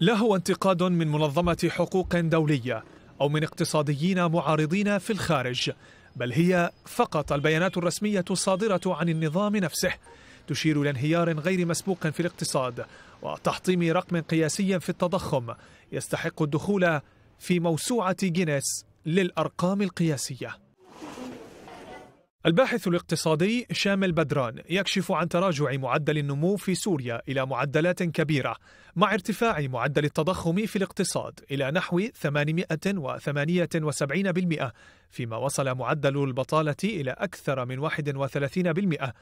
لا هو انتقاد من منظمة حقوق دولية أو من اقتصاديين معارضين في الخارج بل هي فقط البيانات الرسمية الصادرة عن النظام نفسه تشير إلى انهيار غير مسبوق في الاقتصاد وتحطيم رقم قياسي في التضخم يستحق الدخول في موسوعة جينيس للأرقام القياسية الباحث الاقتصادي شامل بدران يكشف عن تراجع معدل النمو في سوريا إلى معدلات كبيرة مع ارتفاع معدل التضخم في الاقتصاد إلى نحو 878% فيما وصل معدل البطالة إلى أكثر من 31%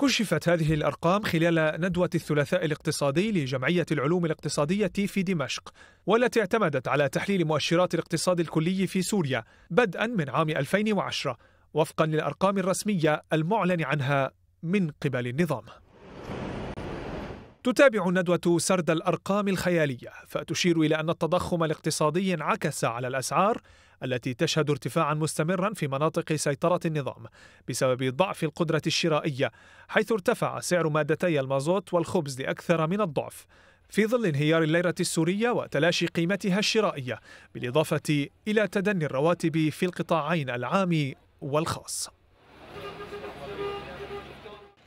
كشفت هذه الأرقام خلال ندوة الثلاثاء الاقتصادي لجمعية العلوم الاقتصادية في دمشق والتي اعتمدت على تحليل مؤشرات الاقتصاد الكلي في سوريا بدءا من عام 2010 وفقا للأرقام الرسمية المعلن عنها من قبل النظام تتابع الندوة سرد الأرقام الخيالية فتشير إلى أن التضخم الاقتصادي انعكس على الأسعار التي تشهد ارتفاعا مستمرا في مناطق سيطرة النظام بسبب ضعف القدرة الشرائية حيث ارتفع سعر مادتي المازوت والخبز لأكثر من الضعف في ظل انهيار الليرة السورية وتلاشي قيمتها الشرائية بالإضافة إلى تدني الرواتب في القطاعين العام والخاص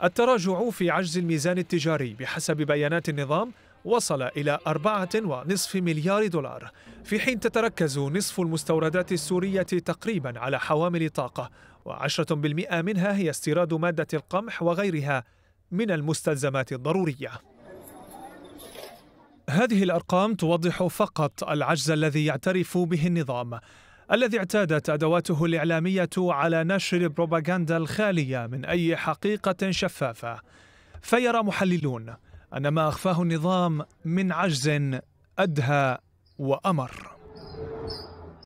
التراجع في عجز الميزان التجاري بحسب بيانات النظام وصل إلى 4.5 مليار دولار في حين تتركز نصف المستوردات السورية تقريبا على حوامل طاقة و و10% منها هي استيراد مادة القمح وغيرها من المستلزمات الضرورية هذه الأرقام توضح فقط العجز الذي يعترف به النظام الذي اعتادت أدواته الإعلامية على نشر البروباغاندا الخالية من أي حقيقة شفافة فيرى محللون أن ما أخفاه النظام من عجز أدهى وأمر